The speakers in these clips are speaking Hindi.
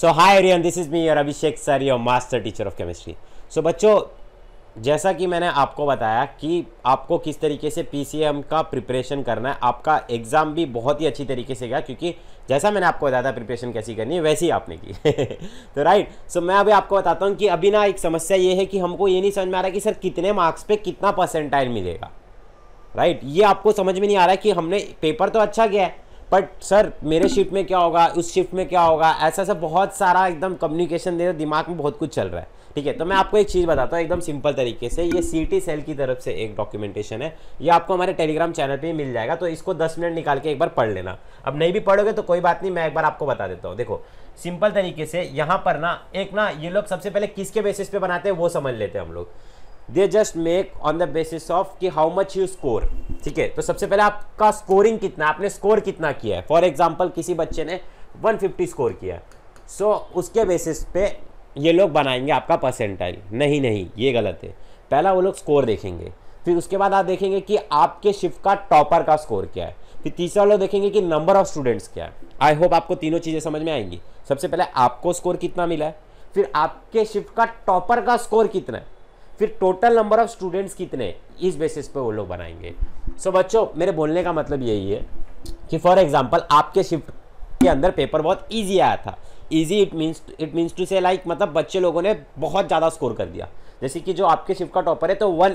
सो हाय एरियन this is me your Abhishek sir your master teacher of chemistry so बच्चों जैसा कि मैंने आपको बताया कि आपको किस तरीके से पीसीएम का प्रिपरेशन करना है आपका एग्ज़ाम भी बहुत ही अच्छी तरीके से गया क्योंकि जैसा मैंने आपको बताया था प्रिपरेशन कैसी करनी है वैसी आपने की तो राइट सो मैं अभी आपको बताता हूँ कि अभी ना एक समस्या ये है कि हमको ये नहीं समझ में आ रहा कि सर कितने मार्क्स पे कितना परसेंटाइल मिलेगा राइट ये आपको समझ में नहीं आ रहा है कि हमने पेपर तो अच्छा गया है बट सर मेरे शिफ्ट में क्या होगा उस शिफ्ट में क्या होगा ऐसा ऐसा बहुत सारा एकदम कम्युनिकेशन दे दिमाग में बहुत कुछ चल रहा है ठीक है तो मैं आपको एक चीज़ बताता हूँ एकदम सिंपल तरीके से ये सी सेल की तरफ से एक डॉक्यूमेंटेशन है ये आपको हमारे टेलीग्राम चैनल पे मिल जाएगा तो इसको 10 मिनट निकाल के एक बार पढ़ लेना अब नहीं भी पढ़ोगे तो कोई बात नहीं मैं एक बार आपको बता देता हूँ देखो सिंपल तरीके से यहाँ पर ना एक ना ये लोग सबसे पहले किसके बेसिस पे बनाते हैं वो समझ लेते हैं हम लोग they just make on the basis of कि हाउ मच यू स्कोर ठीक है तो सबसे पहले आपका स्कोरिंग कितना आपने स्कोर कितना किया है फॉर एग्जाम्पल किसी बच्चे ने 150 स्कोर किया है सो so, उसके बेसिस पे ये लोग बनाएंगे आपका परसेंटाइल नहीं नहीं ये गलत है पहला वो लोग स्कोर देखेंगे फिर उसके बाद आप देखेंगे कि आपके शिफ्ट का टॉपर का स्कोर क्या है फिर तीसरा लोग देखेंगे कि नंबर ऑफ स्टूडेंट्स क्या है आई होप आपको तीनों चीज़ें समझ में आएंगी सबसे पहले आपको स्कोर कितना मिला है फिर आपके शिफ्ट का टॉपर का स्कोर कितना है फिर टोटल नंबर ऑफ स्टूडेंट्स कितने इस बेसिस पे वो लोग बनाएंगे सो so, बच्चों मेरे बोलने का मतलब यही है कि फॉर एग्जाम्पल आपके शिफ्ट के अंदर पेपर बहुत ईजी आया था easy it means it means to say like मतलब बच्चे लोगों ने बहुत ज़्यादा स्कोर कर दिया जैसे कि जो आपके शिफ्ट का टॉपर है तो वन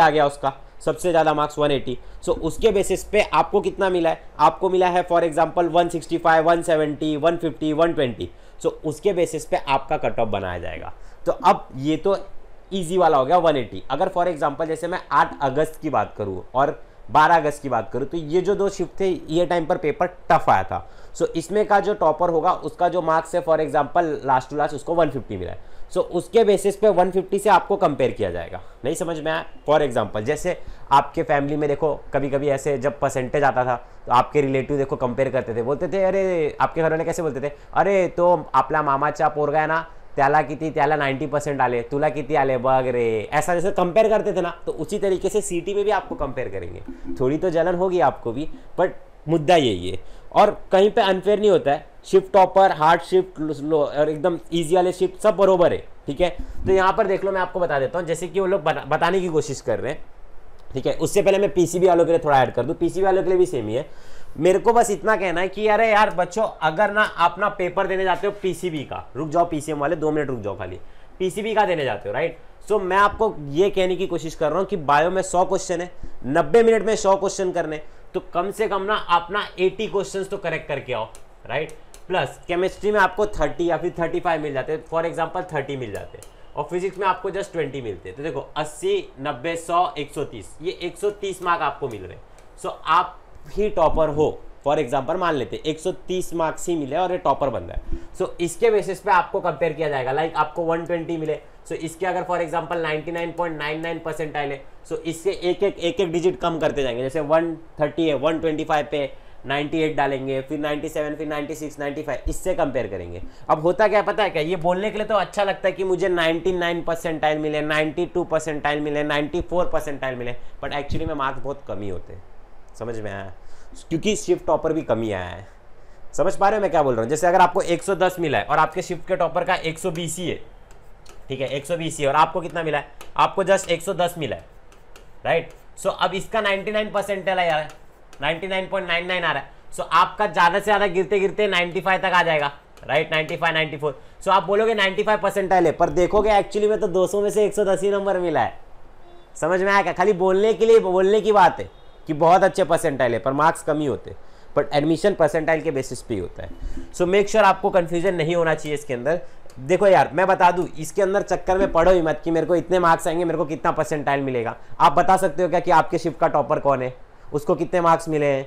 आ गया उसका सबसे ज़्यादा मार्क्स 180 सो so, उसके बेसिस पे आपको कितना मिला है आपको मिला है फॉर एग्जांपल 165, 170, 150, 120 सो so, उसके बेसिस पे आपका कट ऑफ बनाया जाएगा तो अब ये तो ईजी वाला हो गया 180 अगर फॉर एग्जाम्पल जैसे मैं 8 अगस्त की बात करूँ और 12 अगस्त की बात करूँ तो ये जो दो शिफ्ट थे ये टाइम पर पेपर टफ आया था सो so, इसमें का जो टॉपर होगा उसका जो मार्क्स है for example last to last उसको फिफ्टी मिला है सो so, उसके बेसिस पे 150 से आपको कंपेयर किया जाएगा नहीं समझ में आया फॉर एग्जाम्पल जैसे आपके फैमिली में देखो कभी कभी ऐसे जब परसेंटेज आता था तो आपके रिलेटिव देखो कंपेयर करते थे बोलते थे अरे आपके घर वाले कैसे बोलते थे अरे तो आपला मामा चाप और गए ना त्याला किती त्याला नाइन्टी परसेंट आले तुला किती आले बघ रे ऐसा जैसे कंपेयर करते थे ना तो उसी तरीके से सीटी में भी आपको कंपेयर करेंगे थोड़ी तो जलन होगी आपको भी बट मुद्दा यही है और कहीं पे अनफेयर नहीं होता है shift topper hard shift low और एकदम ईजी वाले शिफ्ट सब बरोबर है ठीक है तो यहाँ पर देख लो मैं आपको बता देता हूँ जैसे कि वो लोग बताने की कोशिश कर रहे हैं ठीक है उससे पहले मैं पीसीबी वालों के लिए थोड़ा ऐड कर दूँ पीसीबी वालों के लिए भी सेम ही है मेरे को बस इतना कहना है कि अरे यार बच्चों अगर ना आप ना पेपर देने जाते हो पीसीबी का रुक जाओ पीसीएम वाले दो मिनट रुक जाओ खाली पीसीबी का देने जाते हो राइट सो so, मैं आपको ये कहने की कोशिश कर रहा हूँ कि बायो में सौ क्वेश्चन है नब्बे मिनट में सौ क्वेश्चन करने तो कम से कम ना आप ना एटी क्वेश्चन तो करेक्ट करके आओ राइट प्लस केमिस्ट्री में आपको थर्टी या फिर थर्टी फाइव मिल जाते फॉर एग्जाम्पल थर्टी मिल जाते और फिजिक्स में आपको जस्ट ट्वेंटी मिलते तो देखो अस्सी नब्बे सौ एक सौ तीस ये एक सौ तीस मार्क आपको मिल रहे सो so, आप ही टॉपर हो फॉर एग्जाम्पल मान लेते हैं तीस मार्क्स ही मिले और ये टॉपर बन रहा है सो so, इसके बेसिस पे आपको कंपेयर किया जाएगा लाइक like आपको 120 मिले सो so, इसके अगर फॉर एग्जाम्पल 99.99 परसेंट आए सो इसके इससे एक एक एक एक डिजिट कम करते जाएंगे जैसे 130 है 125 पे 98 डालेंगे फिर 97 फिर 96 95 इससे कंपेयर करेंगे अब होता क्या पता है क्या ये बोलने के लिए तो अच्छा लगता है कि मुझे 99 परसेंटाइल मिले 92 परसेंटाइल मिले 94 परसेंटाइल मिले बट एक्चुअली में मार्क्स बहुत कमी होते हैं समझ में आया क्योंकि शिफ्ट टॉपर भी कमी आया है समझ पा रहे हो मैं क्या बोल रहा हूँ जैसे अगर आपको 110 मिला है और आपके शिफ्ट के टॉपर का 120 ही है ठीक है 120 ही और आपको कितना मिला है आपको जस्ट 110 मिला है राइट सो अब इसका 99 परसेंटेल आया है 99.99 आ रहा है सो so, आपका ज़्यादा से ज़्यादा गिरते गिरते नाइन्टी तक आ जाएगा राइट नाइन्टी फोर सो आप बोलोगे फाइव परसेंट है पर देखोगे एक्चुअली में तो सौ में से दस ही नंबर मिला है समझ में आया क्या खाली बोलने के लिए बोलने की बात है कि बहुत अच्छे परसेंटाइल है पर मार्क्स कम ही होते बट एडमिशन परसेंटाइल के बेसिस पे ही होता है सो मेक श्योर आपको कन्फ्यूजन नहीं होना चाहिए इसके अंदर देखो यार मैं बता दूं इसके अंदर चक्कर में पढ़ो ही मत कि मेरे को इतने मार्क्स आएंगे मेरे को कितना परसेंटाइल मिलेगा आप बता सकते हो क्या कि आपके शिफ्ट का टॉपर कौन है उसको कितने मार्क्स मिले हैं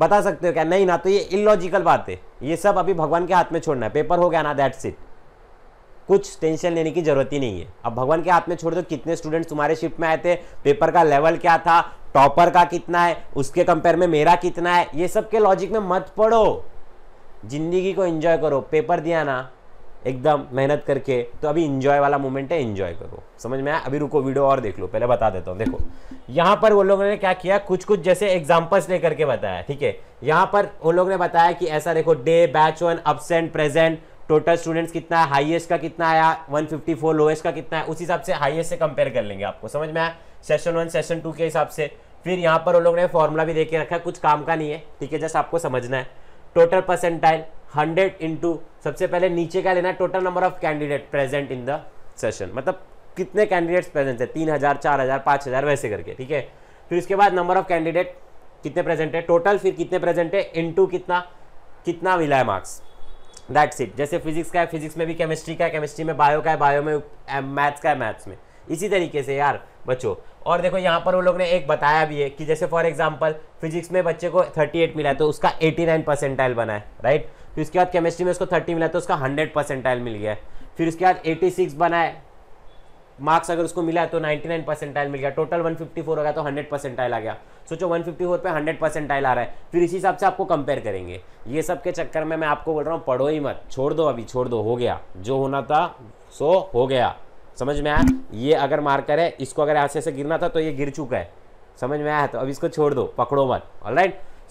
बता सकते हो क्या नहीं ना तो ये इलॉजिकल बात है ये सब अभी भगवान के हाथ में छोड़ना है पेपर हो गया ना दैट्स इट कुछ टेंशन लेने की जरूरत ही नहीं है अब भगवान के हाथ में छोड़ दो कितने स्टूडेंट तुम्हारे शिफ्ट में आए थे पेपर का लेवल क्या था टॉपर का कितना है उसके कंपेयर में मेरा कितना है ये सब के लॉजिक में मत पढ़ो जिंदगी को एंजॉय करो पेपर दिया ना एकदम मेहनत करके तो अभी इंजॉय वाला मोमेंट है इंजॉय करो समझ में आया अभी रुको वीडियो और देख लो पहले बता देता हूँ देखो यहाँ पर वो लोगों ने क्या किया कुछ कुछ जैसे एग्जाम्पल्स लेकर के बताया ठीक है यहाँ पर उन लोगों ने बताया कि ऐसा देखो day batch one absent present total students कितना है हाईएस्ट का कितना आया 154 लोएस्ट का कितना है उस हिसाब से हाईएस्ट से कंपेयर कर लेंगे आपको समझ में आया सेशन वन सेशन टू के हिसाब से फिर यहाँ पर उन लोगों ने फॉर्मूला भी दे के रखा है कुछ काम का नहीं है ठीक है जस्ट आपको समझना है टोटल परसेंटाइल हंड्रेड इंटू सबसे पहले नीचे का लेना total number of candidate present in the session मतलब कितने कैंडिडेट्स प्रेजेंट है तीन हज़ार चार हज़ार पाँच हज़ार वैसे करके ठीक है फिर उसके बाद नंबर ऑफ कैंडिडेट कितने प्रेजेंट है टोटल फिर कितने प्रेजेंट है इंटू कितना कितना मिला है मार्क्स दैट्स इट जैसे फिजिक्स का है फिजिक्स में भी केमिस्ट्री का है केमिस्ट्री में बायो का है बायो में मैथ्स eh, का है मैथ्स में इसी तरीके से यार बच्चों और देखो यहाँ पर वो लोग ने एक बताया भी है कि जैसे फॉर एग्जाम्पल फिजिक्स में बच्चे को 38 मिला है तो उसका 89 परसेंटाइल बना है राइट फिर उसके बाद केमिस्ट्री में उसको 30 मिला तो उसका 100 परसेंटाइल मिल गया है फिर उसके बाद 86 बना है मार्क्स अगर उसको मिला है तो 99 परसेंटाइल मिल गया टोटल 154 हो गया तो 100 परसेंटाइल आ गया सोचो 154 पे 100 परसेंटाइल आ रहा है फिर इसी हिसाब से आपको कंपेयर करेंगे ये सब के चक्कर में मैं आपको बोल रहा हूँ पढ़ो ही मत छोड़ दो अभी छोड़ दो हो गया जो होना था सो हो गया समझ में आया ये अगर मार्कर है इसको अगर ऐसे ऐसे गिरना था तो ये गिर चुका है समझ में आया तो अब इसको छोड़ दो पकड़ो मत ऑल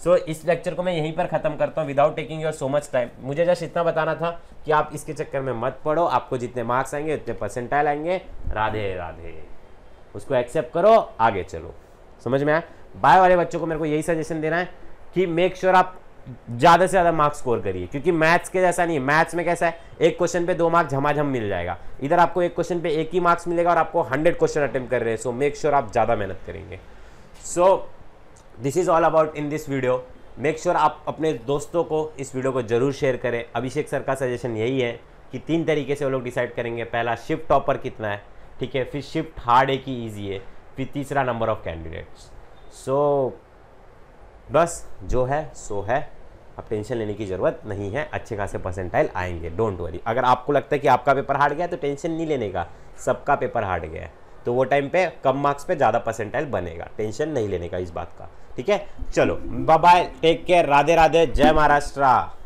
सो so, इस लेक्चर को मैं यहीं पर ख़त्म करता हूँ without taking your so much time मुझे जस्ट इतना बताना था कि आप इसके चक्कर में मत पढ़ो आपको जितने मार्क्स आएंगे उतने परसेंटाइल आएंगे राधे राधे उसको एक्सेप्ट करो आगे चलो समझ में आए बाय वाले बच्चों को मेरे को यही सजेशन देना है कि मेक श्योर sure आप ज़्यादा से ज़्यादा मार्क्स स्कोर करिए क्योंकि मैथ्स के जैसा नहीं है मैथ्स में कैसा है एक क्वेश्चन पे दो मार्क्स झमाझम मिल जाएगा इधर आपको एक क्वेश्चन पे एक ही मार्क्स मिलेगा और आपको हंड्रेड क्वेश्चन अटेम्प्ट कर रहे हैं सो मेक श्योर आप ज़्यादा मेहनत करेंगे so so, this is all about in this video make sure आप अपने दोस्तों को इस वीडियो को ज़रूर शेयर करें अभिषेक सर का सजेशन यही है कि तीन तरीके से वो लोग डिसाइड करेंगे पहला शिफ्ट टॉपर कितना है ठीक है फिर शिफ्ट हार्ड है कि ईजी है फिर तीसरा नंबर ऑफ कैंडिडेट्स सो बस जो है सो है अब टेंशन लेने की ज़रूरत नहीं है अच्छे खासे परसेंटाइल आएंगे डोंट वरी अगर आपको लगता है कि आपका पेपर हार्ड गया तो टेंशन नहीं लेने का सबका पेपर हार्ड गया है तो वो टाइम पे कम मार्क्स पे ज़्यादा परसेंटाइल बनेगा टेंशन नहीं लेने का इस बात का ठीक है चलो bye take care Radhe Radhe जय महाराष्ट्र